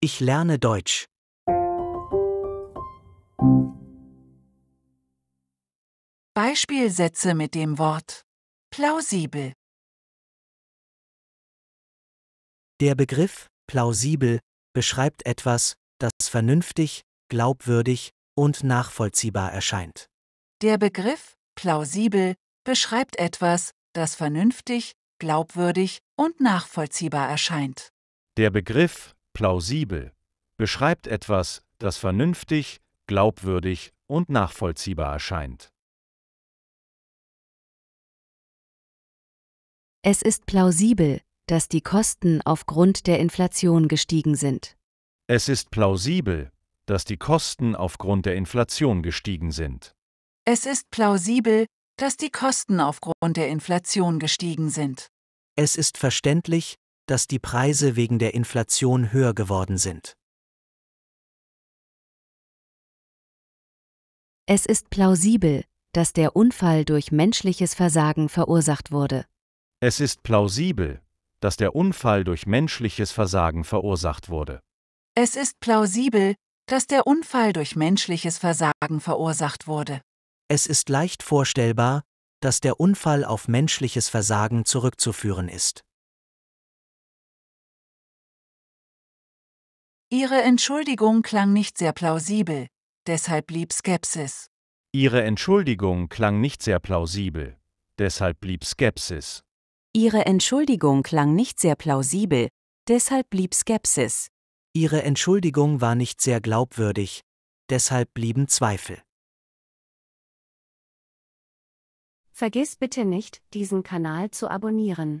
Ich lerne Deutsch. Beispielsätze mit dem Wort plausibel. Der Begriff plausibel beschreibt etwas, das vernünftig, glaubwürdig und nachvollziehbar erscheint. Der Begriff plausibel beschreibt etwas, das vernünftig, glaubwürdig und nachvollziehbar erscheint. Der Begriff Plausibel beschreibt etwas, das vernünftig, glaubwürdig und nachvollziehbar erscheint. Es ist plausibel, dass die Kosten aufgrund der Inflation gestiegen sind. Es ist plausibel, dass die Kosten aufgrund der Inflation gestiegen sind. Es ist plausibel, dass die Kosten aufgrund der Inflation gestiegen sind. Es ist verständlich, dass die Preise wegen der Inflation höher geworden sind. Es ist plausibel, dass der Unfall durch menschliches Versagen verursacht wurde. Es ist plausibel, dass der Unfall durch menschliches Versagen verursacht wurde. Es ist plausibel, dass der Unfall durch menschliches Versagen verursacht wurde. Es ist leicht vorstellbar, dass der Unfall auf menschliches Versagen zurückzuführen ist. Ihre Entschuldigung klang nicht sehr plausibel, deshalb blieb Skepsis. Ihre Entschuldigung klang nicht sehr plausibel, deshalb blieb Skepsis. Ihre Entschuldigung klang nicht sehr plausibel, deshalb blieb Skepsis. Ihre Entschuldigung war nicht sehr glaubwürdig, deshalb blieben Zweifel. Vergiss bitte nicht, diesen Kanal zu abonnieren.